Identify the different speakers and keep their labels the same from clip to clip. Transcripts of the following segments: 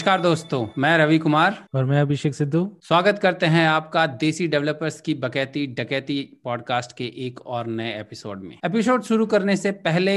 Speaker 1: नमस्कार दोस्तों मैं रवि कुमार और मैं अभिषेक सिद्धू स्वागत करते हैं आपका देसी डेवलपर्स की बकैती डकैती पॉडकास्ट के एक और नए एपिसोड में एपिसोड शुरू करने से पहले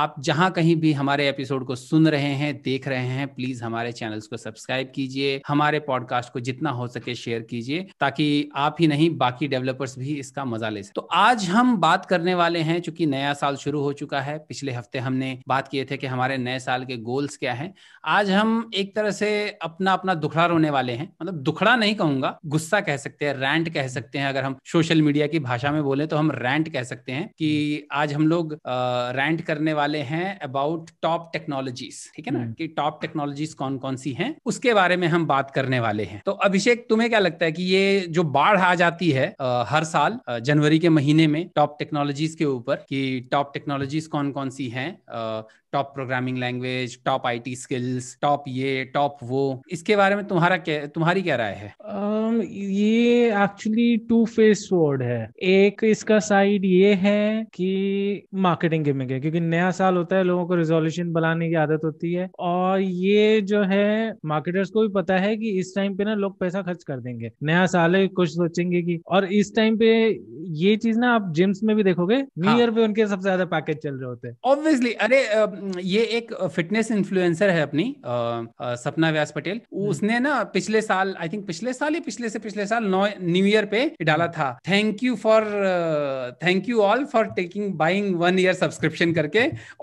Speaker 1: आप जहां कहीं भी हमारे एपिसोड को सुन रहे हैं देख रहे हैं प्लीज हमारे चैनल्स को सब्सक्राइब कीजिए हमारे पॉडकास्ट को जितना हो सके शेयर कीजिए ताकि आप ही नहीं बाकी डेवलपर्स भी इसका मजा ले सके तो आज हम बात करने वाले हैं चूंकि नया साल शुरू हो चुका है पिछले हफ्ते हमने बात किए थे कि हमारे नए साल के गोल्स क्या है आज हम एक तरह से से अपना अपना दुखड़ा रोने वाले हैं मतलब दुखड़ा नहीं कहूंगा गुस्सा कह सकते हैं रैंट कह सकते हैं अगर हम सोशल मीडिया की भाषा में बोले तो हम रैंट कह सकते हैं कि आज हम लोग रैंट करने वाले हैं अबाउट टॉप टेक्नोलॉजीज ठीक है ना हम्म। कि टॉप टेक्नोलॉजीज कौन कौन सी हैं उसके बारे में हम बात करने वाले हैं तो अभिषेक तुम्हें क्या लगता है कि ये जो बाढ़ आ जाती है हर साल जनवरी के महीने में टॉप टेक्नोलॉजीज के ऊपर कि टॉप टेक्नोलॉजीज कौन कौन सी हैं top programming language top IT skills top ये टॉप वो इसके बारे में तुम्हारा क्या तुम्हारी क्या राय है
Speaker 2: uh... हम ये एक्चुअली टू फेस वर्ड है एक इसका साइड ये है कि मार्केटिंग गिमिक है क्योंकि नया साल होता है लोगों को रिजोल्यूशन बनाने की आदत होती है और ये जो है मार्केटर्स को भी पता है कि इस टाइम पे ना लोग पैसा खर्च कर देंगे नया साल है कुछ सोचेंगे कि और इस टाइम पे ये चीज ना आप जिम्स में भी देखोगे न्यू ईयर हाँ। पे उनके सबसे ज्यादा पैकेज चल रहे होते हैं
Speaker 1: ऑब्वियसली अरे ये एक फिटनेस इन्फ्लुएंसर है अपनी आ, आ, सपना व्यास पटेल हम्म। उसने ना पिछले साल आई थिंक पिछले साल ही पिछले पिछले से पिछले साल नौ न्यू ईयर पे डाला था thank you for thank you all for taking buying one year subscription करके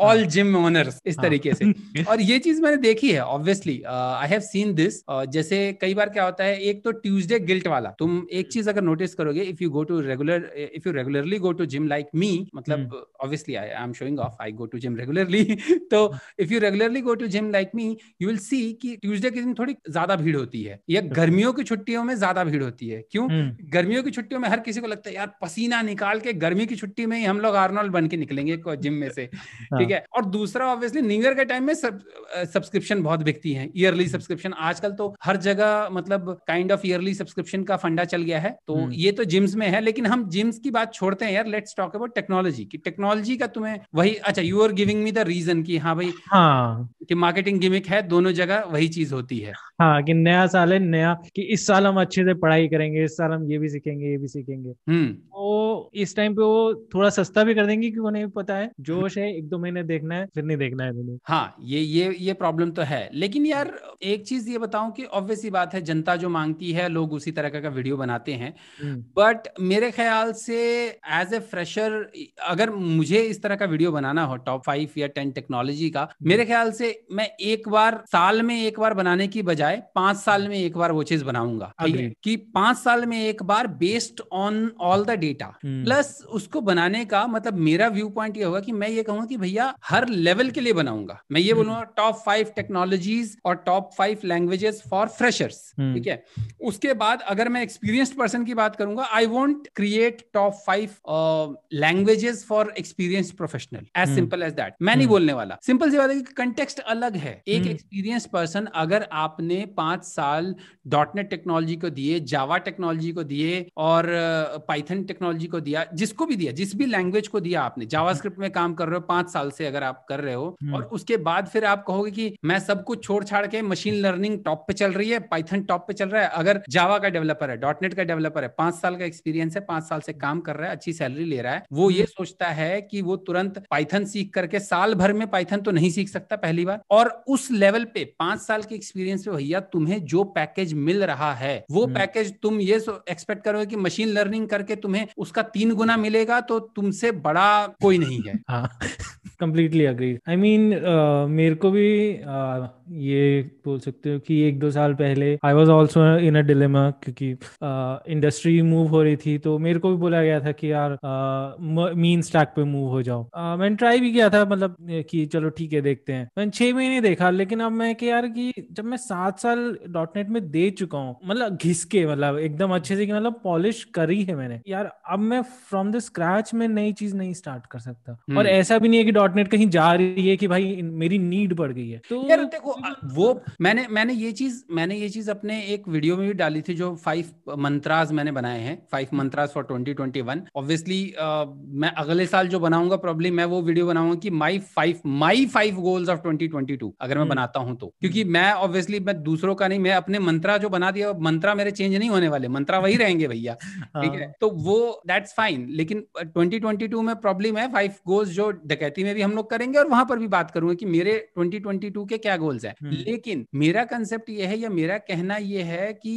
Speaker 1: ऑल जिम ओनर्स इस हाँ। तरीके से और ये चीज मैंने देखी है obviously I have seen this जैसे कई बार क्या होता है एक तो ट्यूजडे गिल्ट वाला तुम एक चीज अगर नोटिस करोगे if you go to regular if you regularly go to gym like me मतलब obviously I I am showing off I go to gym regularly तो if you regularly go to gym like me you will see कि Tuesday के दिन थोड़ी ज्यादा भीड़ होती है या गर्मियों की छुट्टियों में ज्यादा भीड़ होती है क्यों हम्म। गर्मियों की छुट्टियों में हर किसी को लगता है यार पसीना निकाल के गर्मी की छुट्टी में ही हम लोग आर्नोल्ड बन के निकलेंगे जिम में से
Speaker 2: हाँ। ठीक है
Speaker 1: और दूसरा ऑब्वियसली न्यू के टाइम में सब्सक्रिप्शन बहुत बिकती है ईयरली सब्सक्रिप्शन आजकल तो हर जगह मतलब काइंड ऑफ ईयरली सब्सक्रिप्शन का फंडा चल गया है तो हम्म। ये तो जिम्स में है लेकिन हम जिम्स की बात छोड़ते हैं यार लेट्स टॉक अबाउट टेक्नोलॉजी की टेक्नोलॉजी का तुम्हें वही अच्छा you are giving me the reason की हाँ भाई हाँ कि मार्केटिंग गिमिक है दोनों जगह वही चीज होती है
Speaker 2: हाँ कि नया साल है नया कि इस साल हम अच्छे अच्छे से पढ़ाई करेंगे इस साल हम ये भी सीखेंगे ये भी सीखेंगे हम्म। तो इस टाइम पे वो थोड़ा सस्ता भी कर देंगे क्योंकि उन्हें पता है जोश है एक दो महीने देखना है फिर नहीं
Speaker 1: देखना है उन्हें हाँ ये ये ये प्रॉब्लम तो है लेकिन यार एक चीज ये बताऊं कि ऑब्वियस ही बात है जनता जो मांगती है लोग उसी तरह का वीडियो बनाते हैं बट हम्म। मेरे ख्याल से एज ए फ्रेशर अगर मुझे इस तरह का वीडियो बनाना हो टॉप फाइव या टेन टेक्नोलॉजी का हम्म। मेरे ख्याल से मैं एक बार साल में एक बार बनाने की बजाय पांच साल में एक बार वो चीज बनाऊंगा कि पांच साल में एक बार based on all the data plus उसको बनाने का मतलब मेरा व्यू पॉइंट ये होगा कि मैं ये कहूंगा कि भैया हर लेवल के लिए बनाऊंगा मैं ये बोलूंगा टॉप फाइव टेक्नोलॉजीज और top five languages for freshers ठीक है उसके बाद अगर मैं एक्सपीरियंस्ड पर्सन की बात करूंगा I want create top five languages for experience professional as simple as that मैं नहीं हम्म। बोलने वाला सिंपल सी बात है कि कंटेक्स्ट अलग है एक एक्सपीरियंस हम्म। पर्सन अगर आपने पांच साल डॉटनेट टेक्नोलॉजी को दिए जावा टेक्नोलॉजी को दिए और पाइथन टेक्नोलॉजी को दिया जिसको भी दिया जिस भी लैंग्वेज को दिया आपने जावास्क्रिप्ट में काम कर रहे हो पांच साल से अगर आप कर रहे हो हम्म। और उसके बाद फिर आप कहोगे कि मैं सब कुछ छोड़ छाड़ के मशीन लर्निंग टॉप पे चल रही है पाइथन टॉप पे चल रहा है अगर जावा का डेवलपर है डॉटनेट का डेवलपर है पांच साल का एक्सपीरियंस है पांच साल से काम कर रहा है अच्छी सैलरी ले रहा है वो हम्म। ये सोचता है कि वो तुरंत पाइथन सीख करके साल भर में पाइथन तो नहीं सीख सकता पहली बार और उस लेवल पे पांच साल के एक्सपीरियंस पे भैया तुम्हें जो पैकेज मिल रहा है वो वो पैकेज हम्म। तुम ये एक्सपेक्ट करोगे कि मशीन लर्निंग करके तुम्हें उसका तीन गुना मिलेगा तो तुमसे बड़ा कोई नहीं है हाँ
Speaker 2: कम्प्लीटली अग्री आई मीन मेरे को भी uh, ये बोल सकते हो कि एक दो साल पहले I was also in a dilemma क्योंकि इंडस्ट्री uh, मूव हो रही थी तो मेरे को भी बोला गया था कि यार मीन uh, स्टैक पे मूव हो जाओ uh, मैंने ट्राई भी किया था मतलब कि चलो ठीक है देखते हैं मैंने छह महीने देखा लेकिन अब मैं कि यार कि जब मैं सात साल डॉट नेट में दे चुका हूँ मतलब घिसके मतलब एकदम अच्छे से मतलब पॉलिश करी है मैंने यार अब मैं फ्रॉम द स्क्रैच में नई चीज नहीं स्टार्ट कर सकता और हम्म। ऐसा भी नहीं है कि डॉटनेट कहीं जा रही है कि
Speaker 1: भाई मेरी नीड बढ़ गई है तो यार देखो वो मैंने मैंने ये चीज मैंने ये चीज अपने एक वीडियो में भी डाली थी जो फाइव मंत्रास मैंने बनाए हैं five mantras for 2021 twenty one obviously मैं अगले साल जो बनाऊंगा प्रॉब्लम मैं वो वीडियो बनाऊंगा कि my five my five goals of twenty अगर मैं हम्म। बनाता हूँ तो हम्म। क्योंकि मैं ऑब्वियसली मैं दूसरों का नहीं मैं अपने मंत्रा जो बना दिया मंत्रा मेरे चेंज नहीं होने वाले मंत्रा वही रहेंगे भैया ठीक है हाँ। तो वो दैट्स फाइन लेकिन ट्वेंटी ट्वेंटी टू में प्रॉब्लम है फाइव गोल्स जो डकैती में भी हम लोग करेंगे और वहां पर भी बात करूंगा कि मेरे 2022 के क्या गोल्स हैं हम्म। लेकिन मेरा कंसेप्ट यह है या मेरा कहना यह है कि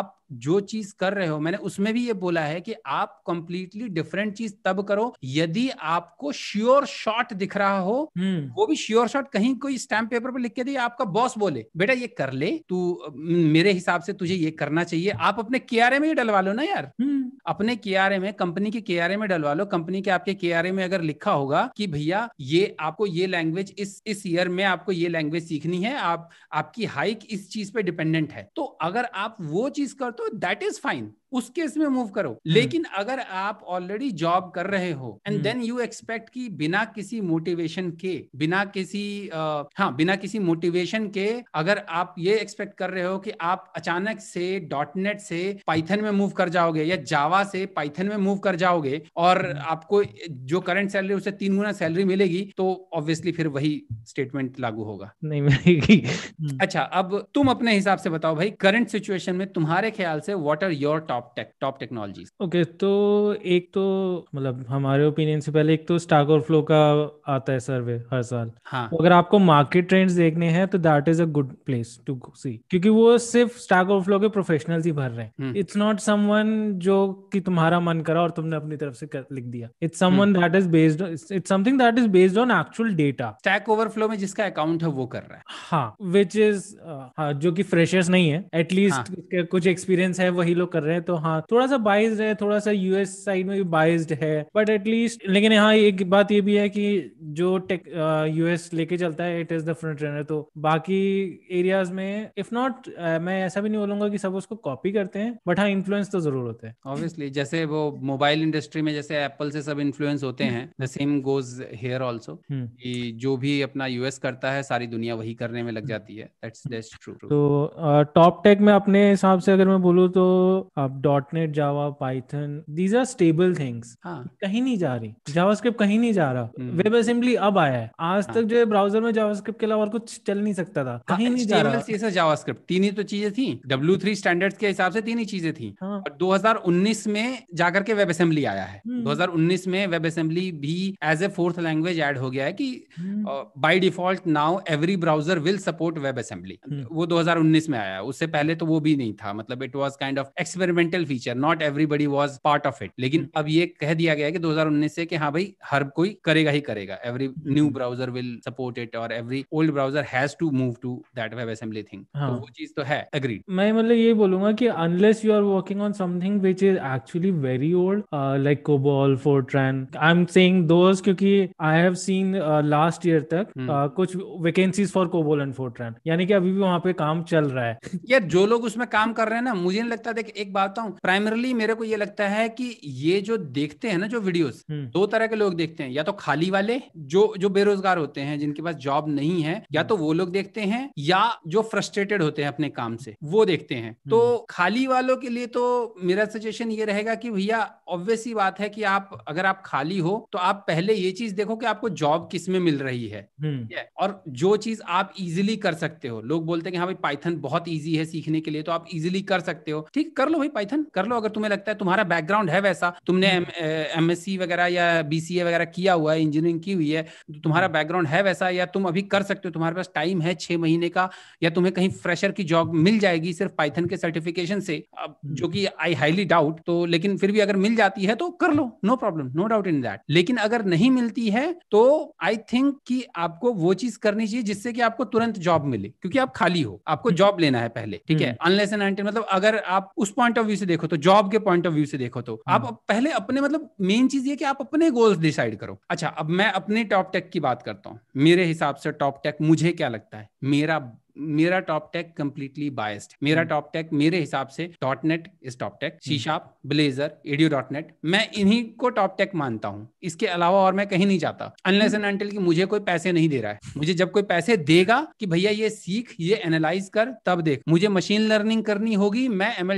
Speaker 1: आप जो चीज कर रहे हो मैंने उसमें भी ये बोला है कि आप कंप्लीटली डिफरेंट चीज तब करो यदि आपको श्योर शॉट दिख रहा हो हम्म। वो भी श्योर शॉट कहीं कोई स्टैम्प पेपर पर लिख के दिए आपका बॉस बोले बेटा ये कर ले तू मेरे हिसाब से तुझे ये करना चाहिए आप अपने के में ही डलवा लो ना यार हम्म। अपने के में कंपनी के के में डलवा लो कंपनी के आपके के में अगर लिखा होगा कि भैया ये आपको ये लैंग्वेज इस इस ईयर में आपको ये लैंग्वेज सीखनी है आप आपकी हाइक इस चीज पे डिपेंडेंट है तो अगर आप वो चीज कर तो that is fine उस केस में मूव करो हम्म। लेकिन अगर आप ऑलरेडी जॉब कर रहे हो एंड देन यू एक्सपेक्ट कि बिना किसी मोटिवेशन के बिना किसी uh, हाँ बिना किसी मोटिवेशन के अगर आप ये एक्सपेक्ट कर रहे हो कि आप अचानक से डॉटनेट से पाइथन में मूव कर जाओगे या जावा से पाइथन में मूव कर जाओगे और हम्म। आपको जो करंट सैलरी उससे तीन गुना सैलरी मिलेगी तो ऑब्वियसली फिर वही स्टेटमेंट लागू होगा
Speaker 2: नहीं मिलेगी
Speaker 1: अच्छा अब तुम अपने हिसाब से बताओ भाई करंट सिचुएशन में तुम्हारे ख्याल से what are your top top tech top technology
Speaker 2: okay तो एक तो मतलब हमारे ओपिनियन से पहले एक तो स्टाक और फ्लो का आता है सर्वे हर साल हाँ तो अगर आपको मार्केट ट्रेंड्स देखने हैं तो that is a good place to see क्योंकि वो सिर्फ स्टाक और फ्लो के प्रोफेशनल्स ही भर रहे हैं इट्स नॉट समवन जो कि तुम्हारा मन करा और तुमने अपनी तरफ से कर, लिख दिया it's someone that is based it's something that is based on actual data stack overflow में जिसका अकाउंट है वो कर रहा है हाँ विच इज uh, हाँ, जो कि फ्रेशर्स नहीं है एटलीस्ट हाँ. कुछ एक्सपीरियंस है वही लोग कर रहे हैं तो तो हाँ थोड़ा सा बाइज है थोड़ा सा यूएस साइड में भी बाइस्ड है बट एटलीस्ट लेकिन यहाँ एक बात ये भी है कि जो टेक यूएस लेके चलता है it is the front runner तो बाकी एरियाज में इफ नॉट मैं ऐसा भी नहीं बोलूंगा कि सब उसको कॉपी करते हैं बट हाँ इन्फ्लुएंस तो जरूर होते हैं ऑब्वियसली
Speaker 1: जैसे वो मोबाइल इंडस्ट्री में जैसे एप्पल से सब इन्फ्लुएंस होते हम्म। हैं the same goes here also जो भी अपना यूएस करता है सारी दुनिया वही करने में लग हम्म। जाती है दैट्स दैट्स ट्रू
Speaker 2: तो टॉप टेक में अपने हिसाब से अगर मैं बोलूँ तो dot net Java Python these are stable things कहीं नहीं जा रही जावास्क्रिप्ट कहीं नहीं जा रहा वेब हम्म। असेंबली अब आया है आज हाँ. तक जो है ब्राउजर में जावास्क्रिप्ट के अलावा और कुछ चल नहीं सकता था हाँ, कहीं हाँ, नहीं जा रहा
Speaker 1: जावास्क्रिप्ट तीन ही तो चीजें थी डब्ल्यू थ्री स्टैंडर्ड के हिसाब से तीन ही चीजें थी हाँ। दो हजार उन्नीस में जाकर के वेब असेंबली आया है हम्म। दो हजार उन्नीस में वेब असेंबली भी as a fourth language add हो गया है की by default now every browser will support web assembly वो दो हजार उन्नीस में आया उससे पहले तो वो भी नहीं था मतलब it was kind of experiment instrumental feature not everybody was part of it लेकिन हम्म। अब ये कह दिया गया है कि 2019 से कि हाँ भाई हर कोई करेगा ही करेगा every new browser will support it और every old browser has to move to that web assembly thing वो चीज तो है अग्री मैं
Speaker 2: मतलब ये बोलूंगा कि unless you are working on something which is actually very old like COBOL Fortran I am saying those क्योंकि I have seen last year तक हम्म।
Speaker 1: uh, कुछ vacancies for COBOL and Fortran यानी कि अभी भी वहां पे काम चल रहा है यार जो लोग उसमें काम कर रहे हैं ना मुझे नहीं लगता था एक बात बताता हूँ प्राइमरली मेरे को ये लगता है कि ये जो देखते हैं ना जो वीडियोस हम्म। दो तरह के लोग देखते हैं या तो खाली वाले जो जो बेरोजगार होते हैं जिनके पास जॉब नहीं है या हम्म। तो वो लोग देखते हैं या जो फ्रस्ट्रेटेड होते हैं अपने काम से वो देखते हैं तो हम्म। खाली वालों के लिए तो मेरा सजेशन ये रहेगा कि भैया ऑब्वियस ही बात है कि आप अगर आप खाली हो तो आप पहले ये चीज देखो कि आपको जॉब किस में मिल रही है और जो चीज आप इजिली कर सकते हो लोग बोलते हैं कि हाँ भाई पाइथन बहुत ईजी है सीखने के लिए तो आप इजिली कर सकते हो ठीक कर लो भाई पाइथन कर लो अगर तुम्हें लगता है तुम्हारा बैकग्राउंड है वैसा तुमने एम एस सी वगैरह या बी सी ए वगैरह किया हुआ है इंजीनियरिंग की हुई है तुम्हारा बैकग्राउंड हम्म। है वैसा या तुम अभी कर सकते हो तुम्हारे पास टाइम है छह महीने का या तुम्हें कहीं फ्रेशर की जॉब मिल जाएगी सिर्फ पाइथन के सर्टिफिकेशन से अब हम्म। जो कि आई हाईली डाउट तो लेकिन फिर भी अगर मिल जाती है तो कर लो no problem no doubt in that लेकिन अगर नहीं मिलती है तो आई थिंक कि आपको वो चीज करनी चाहिए जिससे कि आपको तुरंत जॉब मिले क्योंकि आप खाली हो आपको जॉब हम्म। लेना है पहले ठीक है अनलेस एंड मतलब अगर आप उस पॉइंट ऑफ व्यू से देखो तो जॉब के पॉइंट ऑफ व्यू से देखो तो आप हम्म। पहले अपने मतलब मेन चीज ये कि आप अपने गोल्स डिसाइड करो अच्छा अब मैं अपने टॉप टेक की बात करता हूँ मेरे हिसाब से टॉप टेक मुझे क्या लगता है मेरा मेरा टॉप टेक कंप्लीटली बायस्ड मेरा टॉप हम्म। टेक मेरे हिसाब से dot net is top tech C sharp Blazor ADO dot net मैं इन्हीं को टॉप टेक मानता हूँ इसके अलावा और मैं कहीं नहीं जाता अनलेस एंड अनटिल कि मुझे कोई पैसे नहीं दे रहा है मुझे जब कोई पैसे देगा कि भैया ये सीख ये एनालाइज कर तब देख मुझे मशीन लर्निंग करनी होगी मैं एम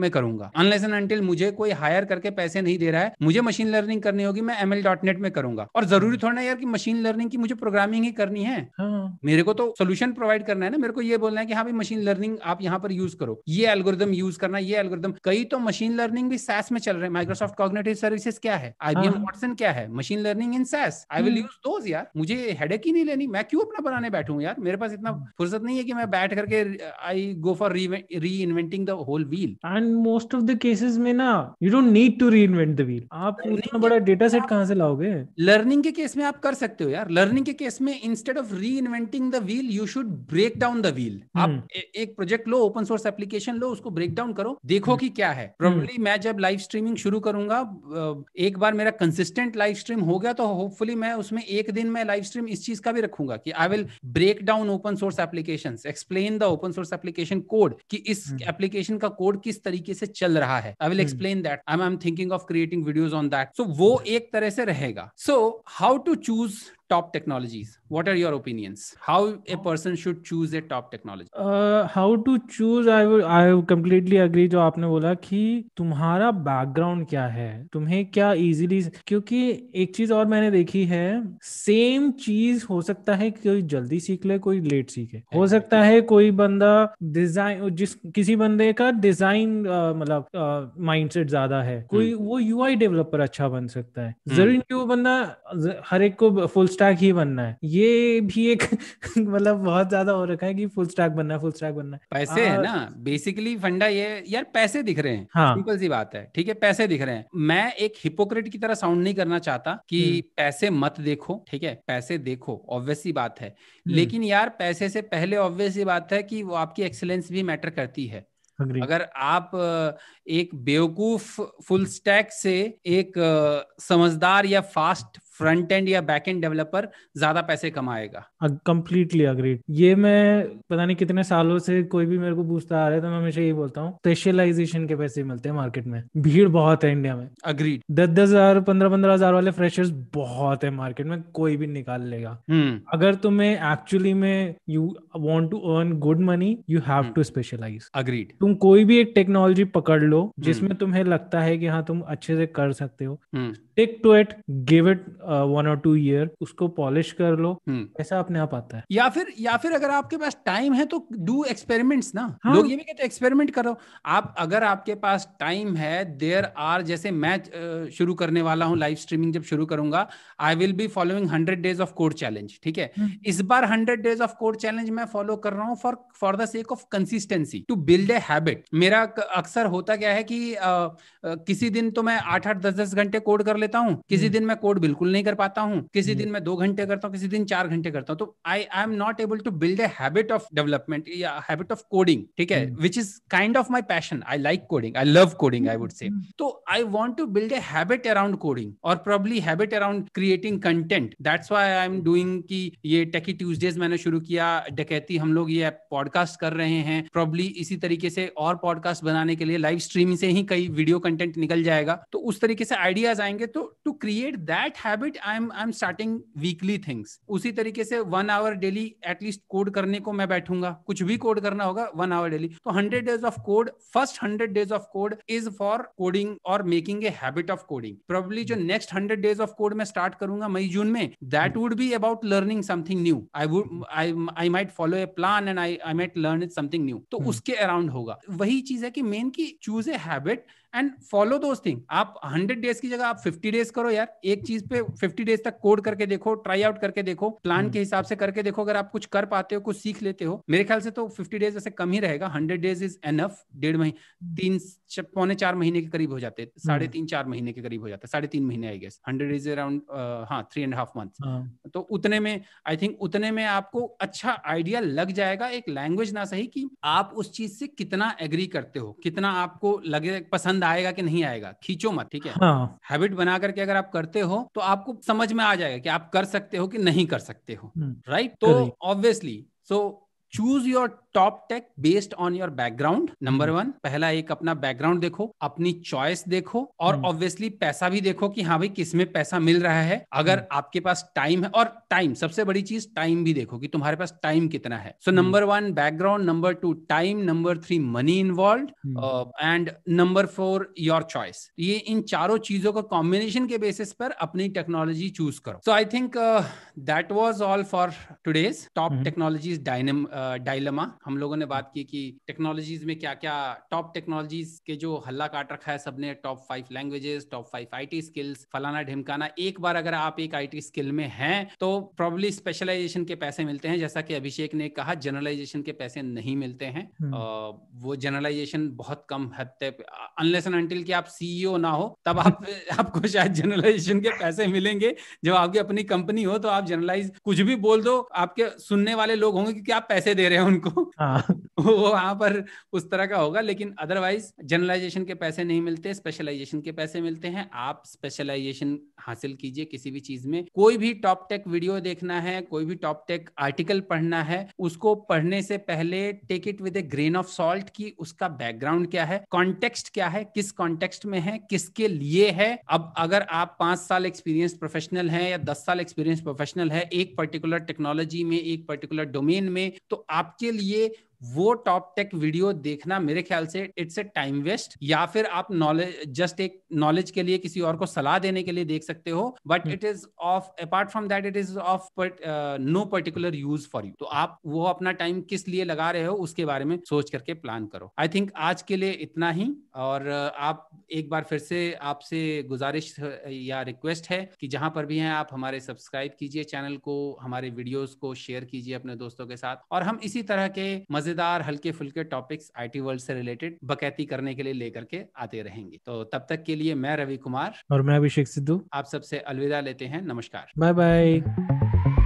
Speaker 1: में करूंगा अनलेस एंड अनटिल मुझे कोई हायर करके पैसे नहीं दे रहा है मुझे मशीन लर्निंग करनी होगी मैं एम में करूंगा और जरूरी हम्म। थोड़ा यार कि मशीन लर्निंग की मुझे प्रोग्रामिंग ही करनी है हाँ। मेरे को तो सोल्यूशन प्रोवाइड करना है ना ना मेरे को ये बोलना है कि हाँ भाई मशीन लर्निंग आप यहाँ पर यूज करो ये एल्गोरिदम यूज करना ये एल्गोरिदम कई तो मशीन लर्निंग भी सैस में चल रहे हैं माइक्रोसॉफ्ट कॉग्नेटिव सर्विसेज क्या है आईबीएम हाँ। वॉटसन क्या है machine learning in SaaS I will use those यार मुझे हेड ही नहीं लेनी मैं क्यों अपना बनाने बैठू यार मेरे पास इतना हम्म। फुर्सत नहीं है कि मैं बैठ करके I go for reinventing the whole wheel and most of the cases में ना
Speaker 2: you don't need to reinvent the wheel
Speaker 1: आप इतना बड़ा डेटा सेट कहाँ से लाओगे लर्निंग के केस में आप कर सकते हो यार लर्निंग के केस में instead of reinventing the wheel you should break down down the wheel आप हम्म। एक प्रोजेक्ट लो ओपन सोर्स एप्लीकेशन लो उसको ब्रेक डाउन करो देखो हम्म। कि क्या है प्रोबेबली हम्म। मैं जब लाइव स्ट्रीमिंग शुरू करूंगा एक बार मेरा कंसिस्टेंट लाइव स्ट्रीम हो गया तो होपफुली मैं उसमें एक दिन मैं लाइव स्ट्रीम इस चीज का भी रखूंगा कि I will break down open source application explain the open source application code कि इस एप्लीकेशन का कोड किस तरीके से चल रहा है I will explain that I am thinking of creating videos on that so वो एक तरह से रहेगा so how to choose top technologies what are your opinions how a oh. person should choose a top technology
Speaker 2: uh, how to choose i will i completely agree जो आपने बोला कि तुम्हारा बैकग्राउंड क्या है तुम्हें क्या इजीली क्योंकि एक चीज और मैंने देखी है सेम चीज हो सकता है कोई जल्दी सीख ले कोई लेट सीखे हो सकता है कोई बंदा डिजाइन जिस किसी बंदे का डिजाइन uh, मतलब माइंडसेट uh, ज्यादा है कोई hmm. वो यूआई डेवलपर अच्छा बन सकता है hmm. जरूरी वो बंदा हर एक को फुल स्टैक ही बनना है ये भी एक मतलब बहुत ज्यादा हो रखा है कि फुल स्टैक बनना है फुल स्टैक बनना है
Speaker 1: पैसे आ, है ना बेसिकली फंडा ये यार पैसे दिख रहे हैं हाँ सिंपल सी बात है ठीक है पैसे दिख रहे हैं मैं एक हिपोक्रेट की तरह साउंड नहीं करना चाहता कि हम्म। पैसे मत देखो ठीक है पैसे देखो ऑब्वियस सी बात है हम्म। लेकिन यार पैसे से पहले ऑब्वियस सी बात है कि वो आपकी एक्सेलेंस भी मैटर करती है Agreed. अगर आप एक बेवकूफ फुल स्टैक से एक समझदार या फास्ट फ्रंट एंड या बैक एंड डेवलपर ज्यादा पैसे कमाएगा
Speaker 2: कंप्लीटली अग्रीड ये मैं पता नहीं कितने सालों से कोई भी मेरे को पूछता आ रहा है तो मैं हमेशा यही बोलता हूँ स्पेशलाइजेशन के पैसे मिलते हैं मार्केट में भीड़ बहुत है इंडिया में अग्रीड दस दस हजार पंद्रह पंद्रह हजार वाले फ्रेशर्स बहुत है मार्केट में कोई भी निकाल लेगा हम्म। अगर तुम्हें एक्चुअली में you want to earn good money you have to specialise agreed तुम कोई भी एक टेक्नोलॉजी पकड़ लो हम्म। जिसमें तुम्हें लगता है कि हाँ तुम अच्छे से कर सकते हो हम्म। Stick to it give it one और टू ईयर उसको पॉलिश कर लो हम्म। ऐसा अपने आप
Speaker 1: आता है या फिर या फिर अगर आपके पास टाइम है तो डू एक्सपेरिमेंट्स ना हाँ। लोग ये भी कहते एक्सपेरिमेंट करो आप अगर आपके पास टाइम है देयर आर जैसे मैं शुरू करने वाला हूँ लाइव स्ट्रीमिंग जब शुरू करूंगा I will be following hundred days of code challenge ठीक है हम्म। इस बार hundred days of code challenge मैं फॉलो कर रहा हूँ for for the sake of consistency to build a habit मेरा अक्सर होता क्या है कि आ, आ, किसी दिन तो मैं आठ आठ दस दस घंटे कोड कर लेता लेता हूँ किसी हम्म। दिन मैं कोड बिल्कुल नहीं कर पाता हूँ किसी हम्म। दिन मैं दो घंटे करता हूँ किसी दिन चार घंटे करता हूँ तो I I am not able to build a habit of development या हैबिट ऑफ कोडिंग ठीक है which is kind of my passion I like coding I love coding I would say तो I want to build a habit around coding और probably habit around creating content that's why I am doing की ये टेकी Tuesdays मैंने शुरू किया डकैती हम लोग ये पॉडकास्ट कर रहे हैं प्रॉब्ली इसी तरीके से और पॉडकास्ट बनाने के लिए लाइव स्ट्रीम से ही कई वीडियो कंटेंट निकल जाएगा तो उस तरीके से आइडियाज आएंगे तो तो to create that habit I am I am starting weekly things उसी तरीके से one hour daily at least code करने को मैं बैठूंगा कुछ भी कोड करना होगा वन आवर डेली तो hundred days of code first hundred days of code is for coding और making a habit of coding probably जो next hundred days of code मैं स्टार्ट करूंगा मई जून में that would be about learning something new I would I I might follow a plan and I I might learn it something new तो hmm. उसके around होगा वही चीज है कि मेन की choose a habit and follow those thing आप हंड्रेड डेज की जगह आप फिफ्टी डेज करो यार एक चीज पे फिफ्टी डेज तक कोड करके देखो ट्राई आउट करके देखो प्लान हम्म। के हिसाब से करके देखो अगर आप कुछ कर पाते हो कुछ सीख लेते हो मेरे ख्याल से तो फिफ्टी डेज ऐसे कम ही रहेगा हंड्रेड डेज इज एनफ डेढ़ महीने तीन पौने चार महीने के करीब हो जाते साढ़े हम्म। तीन चार महीने के करीब हो जाते साढ़े तीन महीने I guess hundred is around हाँ थ्री एंड हाफ मंथ तो उतने में आई थिंक उतने में आपको अच्छा आइडिया लग जाएगा एक लैंग्वेज ना सही कि आप उस चीज से कितना एग्री करते हो कितना आपको लगे पसंद आएगा कि नहीं आएगा खींचो मत ठीक है हाँ। हैबिट बना करके अगर आप करते हो तो आपको समझ में आ जाएगा कि आप कर सकते हो कि नहीं कर सकते हो राइट हम्म। तो obviously so choose your top tech based on your background number one पहला एक अपना बैकग्राउंड देखो अपनी चॉइस देखो और ऑब्वियसली hmm. पैसा भी देखो कि हाँ भाई किसमें पैसा मिल रहा है अगर hmm. आपके पास टाइम है और टाइम सबसे बड़ी चीज टाइम भी देखो कि तुम्हारे पास टाइम कितना है so number one background number two time number three money involve and number four your choice ये इन चारों चीजों का कॉम्बिनेशन के बेसिस पर अपनी टेक्नोलॉजी चूज करो so I think that was all for today's top technology डायनेम डायलमा हम लोगों ने बात की कि टेक्नोलॉजीज में क्या क्या टॉप टेक्नोलॉजीज के जो हल्ला काट रखा है सबने top five languages top five IT skills फलाना ढिमकाना एक बार अगर आप एक आईटी स्किल में हैं तो प्रॉब्ली स्पेशलाइजेशन के पैसे मिलते हैं जैसा कि अभिषेक ने कहा जनरलाइजेशन के पैसे नहीं मिलते हैं हम्म। वो जनरलाइजेशन बहुत कम हद तक अनलेस अनटिल कि आप सीईओ ना हो तब आप आपको शायद जनरलाइजेशन के पैसे मिलेंगे जब आपकी अपनी कंपनी हो तो आप जनरलाइज कुछ भी बोल दो आपके सुनने वाले लोग होंगे क्योंकि आप पैसे पैसे दे रहे हैं उनको हाँ। वो वहां पर उस तरह का होगा लेकिन अदरवाइज जनरलाइजेशन के पैसे नहीं मिलते स्पेशलाइजेशन के पैसे मिलते हैं आप स्पेशलाइजेशन हासिल कीजिए किसी भी चीज में कोई भी टॉप टेक वीडियो देखना है कोई भी टॉप टेक आर्टिकल पढ़ना है उसको पढ़ने से पहले take it with a grain of salt की उसका बैकग्राउंड क्या है कॉन्टेक्स्ट क्या है किस कॉन्टेक्स्ट में है किसके लिए है अब अगर आप पांच साल एक्सपीरियंस प्रोफेशनल है या दस साल एक्सपीरियंस प्रोफेशनल है एक पर्टिकुलर टेक्नोलॉजी में एक पर्टिकुलर डोमेन में तो आपके लिए वो टॉप टेक वीडियो देखना मेरे ख्याल से इट्स ए टाइम वेस्ट या फिर आप नॉलेज जस्ट एक नॉलेज के लिए किसी और को सलाह देने के लिए देख सकते हो but it is of apart from that it is of no particular use for you तो आप वो अपना टाइम किस लिए लगा रहे हो उसके बारे में सोच करके प्लान करो आई थिंक आज के लिए इतना ही और uh, आप एक बार फिर से आपसे गुजारिश uh, या रिक्वेस्ट है कि जहां पर भी हैं आप हमारे सब्सक्राइब कीजिए चैनल को हमारे वीडियोस को शेयर कीजिए अपने दोस्तों के साथ और हम इसी तरह के मजे मजेदार हल्के फुल्के टॉपिक्स आईटी वर्ल्ड से रिलेटेड बकैती करने के लिए लेकर के आते रहेंगे तो तब तक के लिए मैं रवि कुमार
Speaker 2: और मैं अभिषेक सिद्धू
Speaker 1: आप सबसे अलविदा लेते हैं नमस्कार
Speaker 2: बाय बाय